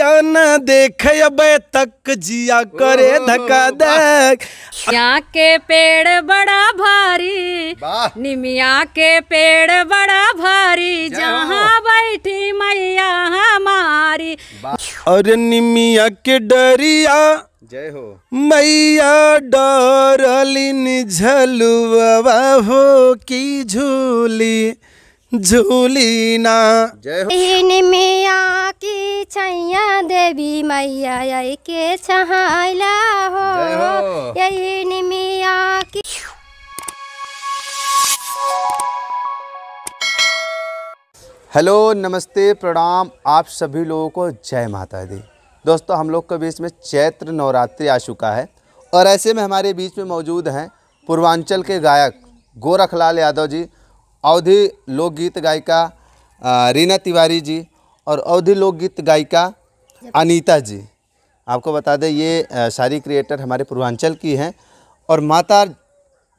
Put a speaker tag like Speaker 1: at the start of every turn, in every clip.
Speaker 1: जिया न देख अब तक जिया करे धक्का दक
Speaker 2: के पेड़ बड़ा भारी निमिया के पेड़ बड़ा भारी जहाँ बैठी मैया हमारी
Speaker 1: और निमिया के डरिया जय हो
Speaker 2: मैया
Speaker 1: डरलिन झलुआ हो की झूली झूलीना जय मिया
Speaker 3: की छैया देवी मैया के छहाइला हो यही मिया की
Speaker 4: हेलो नमस्ते प्रणाम आप सभी लोगों को जय माता दी दोस्तों हम लोग के बीच में चैत्र नवरात्रि आ चुका है और ऐसे में हमारे बीच में मौजूद हैं पूर्वांचल के गायक गोरखलाल यादव जी अवधि लोकगीत गायिका रीना तिवारी जी और अवधि लोकगीत गायिका अनीता जी आपको बता दें ये सारी क्रिएटर हमारे पूर्वांचल की हैं और माता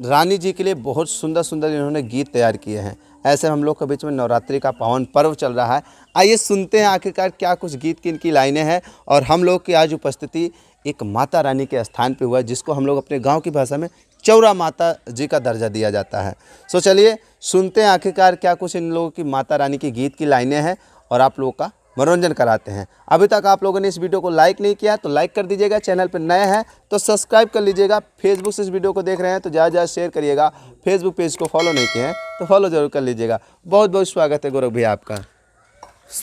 Speaker 4: रानी जी के लिए बहुत सुंदर सुंदर इन्होंने गीत तैयार किए हैं ऐसे हम लोग के बीच में नवरात्रि का पावन पर्व चल रहा है आइए सुनते हैं आखिरकार क्या कुछ गीत की इनकी लाइनें हैं और हम लोग की आज उपस्थिति एक माता रानी के स्थान पे हुआ जिसको हम लोग अपने गांव की भाषा में चौरा माता जी का दर्जा दिया जाता है सो चलिए सुनते हैं आखिरकार क्या कुछ इन लोगों की माता रानी के गीत की लाइनें हैं और आप लोगों का मनोरंजन कराते हैं अभी तक आप लोगों ने इस वीडियो को लाइक नहीं किया तो लाइक कर दीजिएगा चैनल पर नए हैं तो सब्सक्राइब कर लीजिएगा फेसबुक से इस वीडियो को देख रहे हैं तो ज़्यादा ज़्यादा शेयर करिएगा फेसबुक पेज को फॉलो नहीं किए हैं तो फॉलो जरूर कर लीजिएगा बहुत बहुत स्वागत है गौरव भैया आपका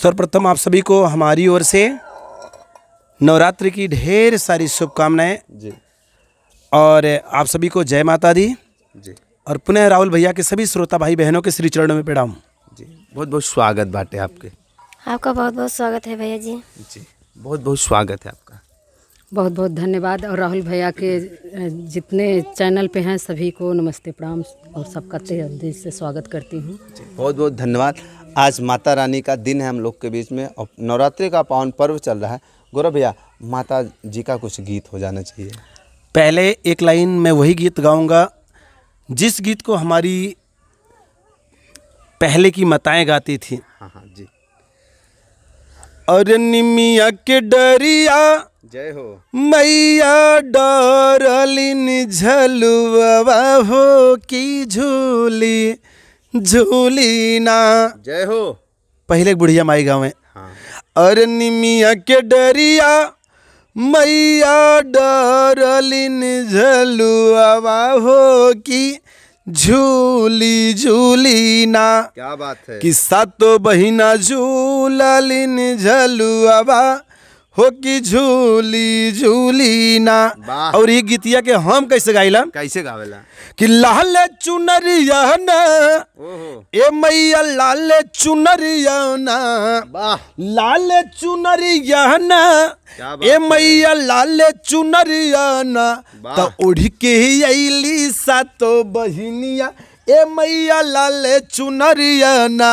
Speaker 1: सर्वप्रथम आप सभी को हमारी ओर से नवरात्रि की ढेर सारी शुभकामनाएँ जी और आप सभी को जय माता दी जी और पुनः राहुल भैया के सभी श्रोता भाई बहनों के श्री चरणों में
Speaker 4: हूँ जी बहुत बहुत स्वागत बाटे आपके
Speaker 2: आपका बहुत बहुत स्वागत है भैया जी
Speaker 3: जी
Speaker 4: बहुत बहुत स्वागत है आपका
Speaker 2: बहुत बहुत धन्यवाद और राहुल भैया के जितने चैनल पे हैं सभी को नमस्ते प्रणाम और सबका तहे दिल से स्वागत करती हूँ
Speaker 4: बहुत बहुत धन्यवाद आज माता रानी का दिन है हम लोग के बीच में और नवरात्रि का पावन पर्व चल रहा है गौरव भैया माता जी का कुछ गीत हो जाना चाहिए पहले एक लाइन
Speaker 1: मैं वही गीत गाऊंगा जिस गीत को हमारी पहले की मताएं गाती थी हाँ हाँ जी निमिया के डरिया जय हो मैया डरलिन झलुआ हो की झूली झूली ना जय हो पहले बुढ़िया माई गाँव में हाँ। और निमिया के डरिया मैया डरलिन झलुआवा हो कि झूली झूली ना
Speaker 4: क्या बात है
Speaker 1: कि सातो बहिना झूललिन झलुआवा हो कि झूली झूली ना और ये गीतिया के हम कैसे गाइला
Speaker 4: कैसे गावेला
Speaker 1: कि लाल चुनरिया ना ए मैया लाल चुनरिया ना लाल चुनरिया ना ए मैया लाल चुनरिया ना तो उड़ के ही आईली सातो बहिनिया ए मैया लाल ना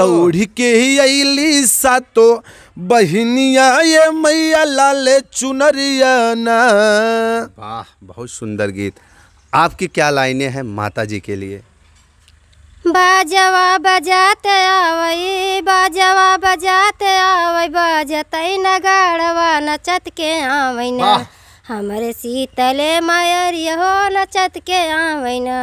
Speaker 1: तौड़ी के ही अली सातो बहनिया
Speaker 4: ये मैया लाल ना वाह बहुत सुंदर गीत आपकी क्या लाइनें हैं माता जी के लिए
Speaker 3: बाजवा बजात आवई बाजवा बजात आवई बजत नगाड़वा नचत के आवई ना हमारे शीतल मायर यो नचत के आवैना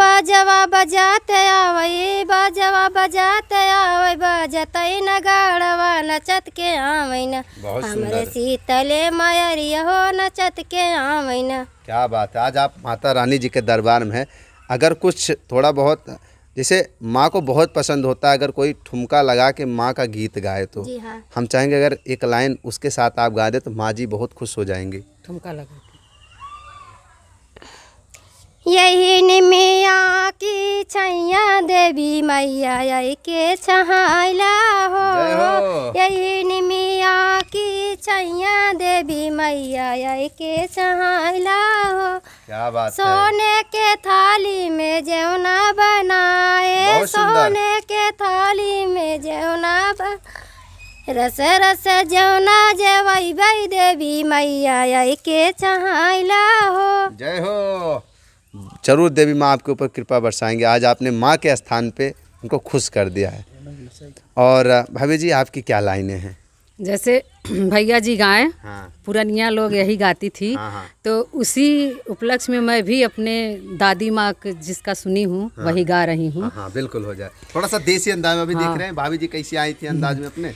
Speaker 3: बाजवा बजाते आवई बाजवा बजाते आवई बजत नगाड़वा नचत के आवैना हमारे शीतल मायर यो नचत के आवैना
Speaker 4: क्या बात है आज आप माता रानी जी के दरबार में अगर कुछ थोड़ा बहुत जैसे माँ को बहुत पसंद होता है अगर कोई ठुमका लगा के माँ का गीत गाए तो हाँ। हम चाहेंगे अगर एक लाइन उसके साथ आप गा दे तो माँ जी बहुत खुश हो जाएंगे
Speaker 2: ठुमका लगा के
Speaker 3: यही निमिया की देवी मैया यही के छाइला हो यही निमिया की छैया देवी मैया यही के छाइला हो
Speaker 4: क्या बात सोने
Speaker 3: है? के थाली में जेवना बनाए सोने के थाली में जेवना ब... रस रस जौना जय वै देवी मैया के चहाइला हो
Speaker 4: जय हो जरूर देवी माँ आपके ऊपर कृपा बरसाएंगे आज आपने माँ के स्थान पे उनको खुश कर दिया है और भाभी जी आपकी क्या लाइनें हैं
Speaker 2: जैसे भैया जी गाए हाँ। पुरानिया लोग यही गाती थी हाँ, हाँ तो उसी उपलक्ष्य में मैं भी अपने दादी माँ जिसका सुनी हूँ हाँ। वही गा रही हूँ हाँ,
Speaker 4: हाँ, बिल्कुल हो जाए थोड़ा सा देसी अंदाज में भी हाँ। देख रहे हैं भाभी जी कैसी आई थी अंदाज में अपने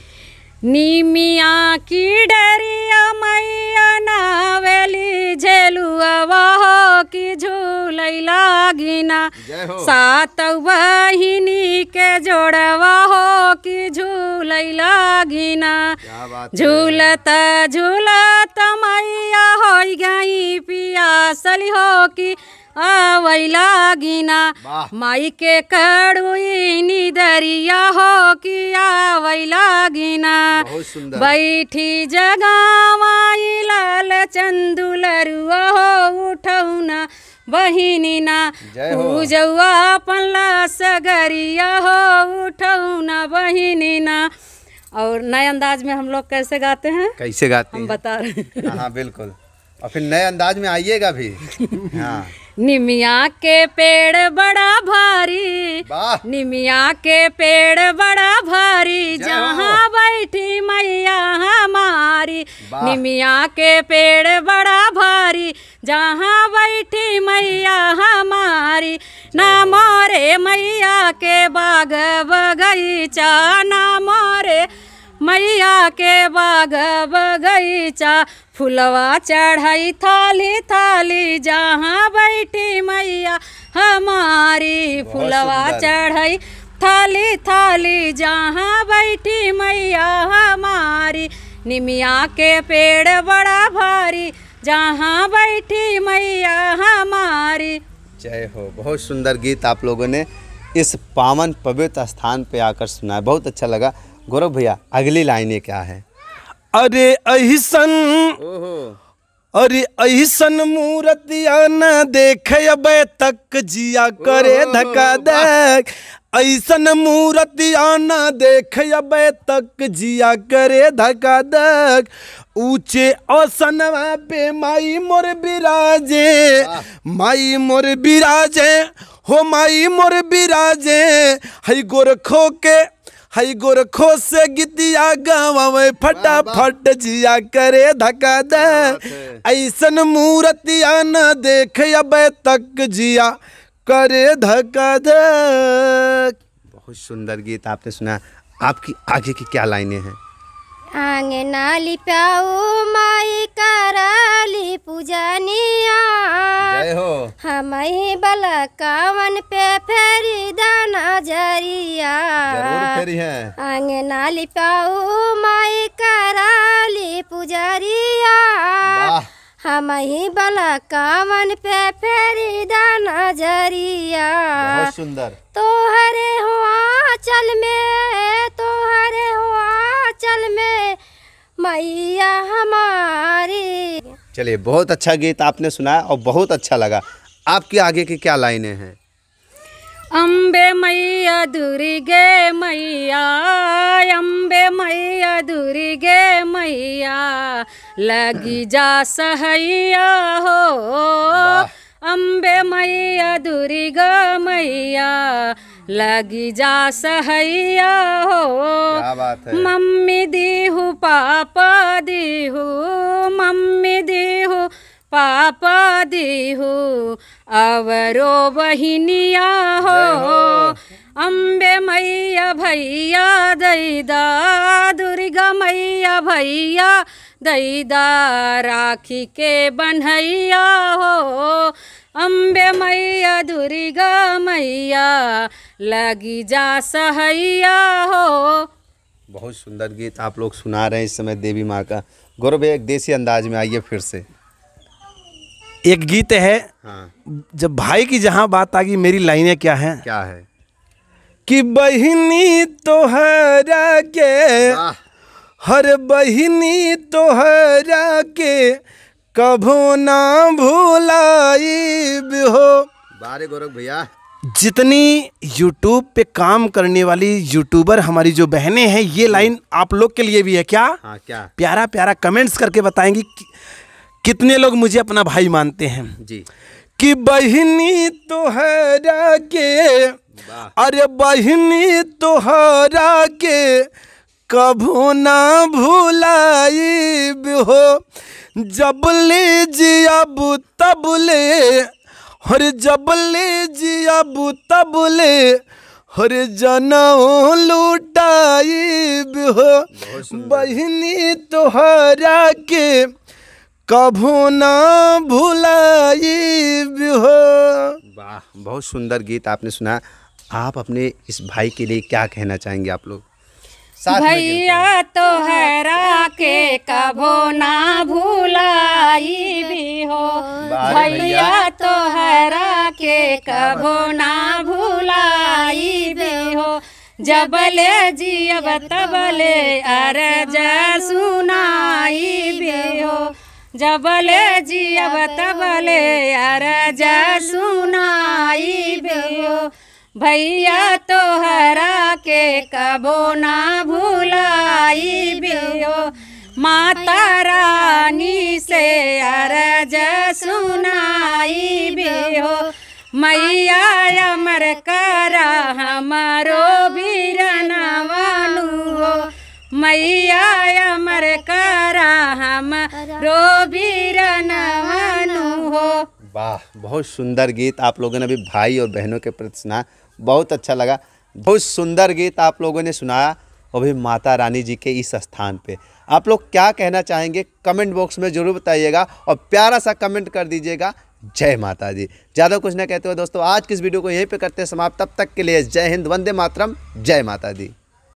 Speaker 2: निमिया की डरिया मैया नावेली झेलुआ कि झूल लागिना सात बहिनी के जोड़वा हो कि झूल लागिना झूलत झूलत मैया हो गई पियासल हो कि आवैलागिना माई के कड़ुई निदरिया हो कि आवैलागिना बैठी जगा माई लाल चंदुलरुआ हो उठौना बहिनीना पूजौआ पल्ला सगरिया हो उठौना ना और नए अंदाज में हम लोग कैसे गाते हैं
Speaker 4: कैसे गाते हम हैं? बता रहे हैं हाँ बिल्कुल और फिर नए अंदाज में आइएगा भी
Speaker 2: हाँ निमिया के पेड़ बड़ा भारी निमिया के पेड़ बड़ा भारी जहाँ बैठी मैया हमारी निमिया के पेड़ बड़ा भारी जहाँ बैठी मैया हमारी ना मोरे मैया के बाग बगीचा ना मोरे मैया के बाग बगीचा फुलवा चढ़ाई थाली थाली जहाँ हमारी फुलवा चढ़ई थाली थाली जहाँ बैठी मैया हमारी निमिया के पेड़ बड़ा भारी जहाँ बैठी मैया हमारी
Speaker 4: जय हो बहुत सुंदर गीत आप लोगों ने इस पावन पवित्र स्थान पे आकर सुना है बहुत अच्छा लगा गौरव भैया अगली लाइनें क्या है
Speaker 1: अरे अहिसन अरे ऐसन मूर्तिया आना देख अब तक जिया करे धक्का देख ऐसन मूर्तिया आना देख अब तक जिया करे धक्का देख ऊंचे असन पे माई मोर बिराजे माई मोर बिराजे हो माई मोर बिराजे हई गोरखो के हई गोरखो से गीतिया गावे फटाफट जिया करे धका दे ऐसन मूरतिया न देख अब तक जिया करे धका दे बहुत
Speaker 4: सुंदर गीत आपने सुना आपकी आगे की क्या लाइनें हैं
Speaker 3: नाली प्याऊ माई कराली पूजनिया हम बलकावन पे फेरी दाना जरिया नाली प्याऊ माई कराली पुजरिया हम ही बलकावन पे फेरी दाना जरिया सुंदर तो हरे हुआ चल में तो हरे हुआ चल में
Speaker 2: मैया हमारी
Speaker 4: चलिए बहुत अच्छा गीत आपने सुनाया और बहुत अच्छा लगा आपके आगे की क्या लाइनें हैं
Speaker 2: अम्बे मैया दुर्गे मैया अम्बे मैया दुर्गे मैया लगी जा सहैया हो अम्बे मैया दुर्गा मैया लगी जा सहैया हो मम्मी दीहू पापा दीहू मम्मी दीहू पापा दीहू अवरो बहिनिया हो अम्बे मैया भैया दईदा दुर्गा मैया भैया दैदा राखी के बनैया हो अम्बे मैया दुर्गा मैया लगी जा सहैया हो
Speaker 4: बहुत सुंदर गीत आप लोग सुना रहे हैं इस समय देवी माँ का गौरव एक देसी अंदाज में आइए फिर से एक गीत है हाँ। जब भाई की जहाँ बात आ गई मेरी लाइनें क्या हैं क्या है कि
Speaker 1: बहनी तो हरा के हर बहिनी तोहरा के कभो ना भूलाई हो
Speaker 4: बारे गोरख भैया
Speaker 1: जितनी YouTube पे काम करने वाली यूट्यूबर हमारी जो बहनें हैं ये हम्म। लाइन आप लोग के लिए भी है क्या हाँ क्या प्यारा प्यारा कमेंट्स करके बताएंगी कि, कितने लोग मुझे अपना भाई मानते हैं जी कि बहनी तोहरा के अरे बहनी तोहरा के कभू ना भूलाइब हो जब ले जियाब तब ले हर जब ले जियाब तब ले हर जनऊ लुटाई हो बहनी
Speaker 4: तोहरा के कभू ना भूलाइब हो वाह बहुत सुंदर गीत आपने सुना आप अपने इस भाई के लिए क्या कहना चाहेंगे आप लोग
Speaker 2: भैया तो हरा के कबो ना भूलाई भी हो भैया तो हरा के कबो ना भूलाई भी हो ले जियब तबले अरे सुनाई भी हो ले जियब तबले अरे सुनाई भी हो भैया तोहरा के कबो ना भुलाई बियो माता रानी से अरज सुनाई बियो मैया अमर करा हमारो हो मैया अमर करा हम रो बीरनवानु हो
Speaker 4: वाह बहुत सुंदर गीत आप लोगों ने अभी भाई और बहनों के प्रति सुना बहुत अच्छा लगा बहुत सुंदर गीत आप लोगों ने सुनाया अभी भी माता रानी जी के इस स्थान पे आप लोग क्या कहना चाहेंगे कमेंट बॉक्स में ज़रूर बताइएगा और प्यारा सा कमेंट कर दीजिएगा जय माता दी ज़्यादा कुछ ना कहते हुए दोस्तों आज की इस वीडियो को यहीं पे करते हैं समाप्त तब तक के लिए जय हिंद वंदे मातरम जय माता दी